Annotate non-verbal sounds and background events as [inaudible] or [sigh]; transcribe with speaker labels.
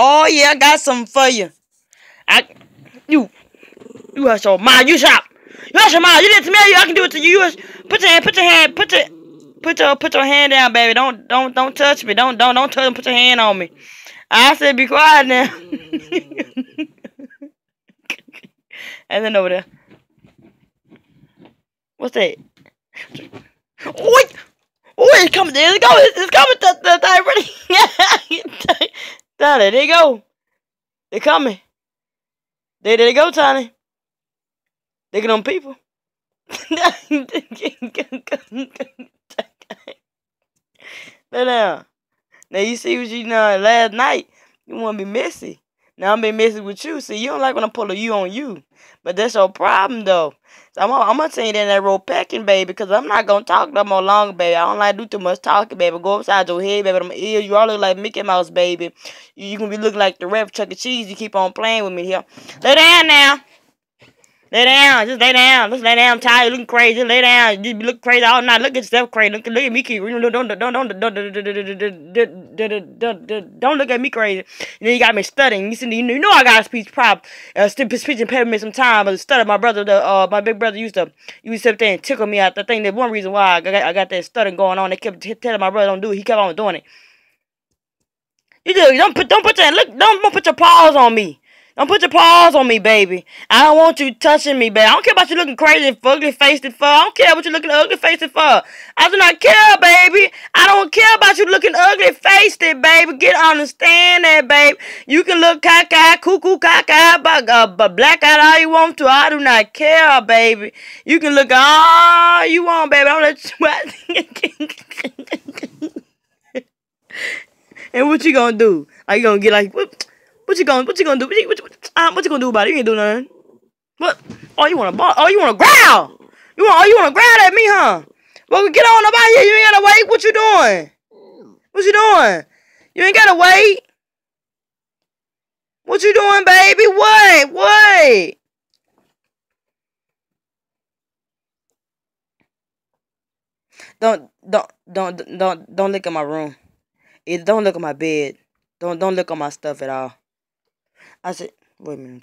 Speaker 1: Oh yeah, I got something for you. I you you have your mind, you shop. You hush your mind, you did to me, I can do it to you. you put your hand, put your hand, put your put your put your hand down, baby. Don't don't don't touch me. Don't don't don't touch me. put your hand on me. I said be quiet now. and then over there. What's that? Wait! Wait, it's coming, it's coming, it's coming, that the, ready there they go. They coming. There they go, Tiny. They get on people. now, [laughs] now you see what you done last night. You wanna be messy. Now I've been messing with you. See, you don't like when I pull a you on you. But that's your problem, though. So I'm, I'm going to send you in that road packing, baby, because I'm not going to talk no more longer, baby. I don't like to do too much talking, baby. Go upside your head, baby. I'm ear. You all look like Mickey Mouse, baby. You, you to be looking like the ref Chuck E. Cheese. You keep on playing with me here. Lay down now. Lay down. Just lay down. Just lay down. I'm tired. Looking crazy. Just lay down. You look crazy all night. Look at yourself crazy. Look, look at me Keep Don't don't don't don't don't don't look at me crazy. And then you got me studying. You see, you know, I got a speech prop, uh, speech impediment time, But stutter, my brother, the uh, my big brother used to used to sit and tickle me out. The thing that one reason why I got I got that stuttering going on. They kept telling my brother don't do it. He kept on doing it. You do, don't put don't put your look don't put your paws on me. Don't put your paws on me, baby. I don't want you touching me, baby. I don't care about you looking crazy and ugly faced and fur. I don't care what you are looking ugly faced and fur. I do not care, baby. I don't care about you looking ugly faced, it, baby. Get understand that, babe. You can look cockeyed, cuckoo cockeyed, but uh, black out all you want to. I do not care, baby. You can look all you want, baby. I'm let [laughs] you. [laughs] and what you gonna do? Are you gonna get like? Whoop? What you gonna what you gonna do? What you, what, you, uh, what you gonna do about it? You ain't do nothing. What? Oh, you wanna ball? Oh, you wanna growl? You want? Oh, you wanna growl at me, huh? Well, get on up here. You ain't gotta wait. What you doing? What you doing? You ain't gotta wait. What you doing, baby? Wait, wait. Don't don't don't don't don't look at my room. It don't look at my bed. Don't don't look at my stuff at all. hace... Voy, me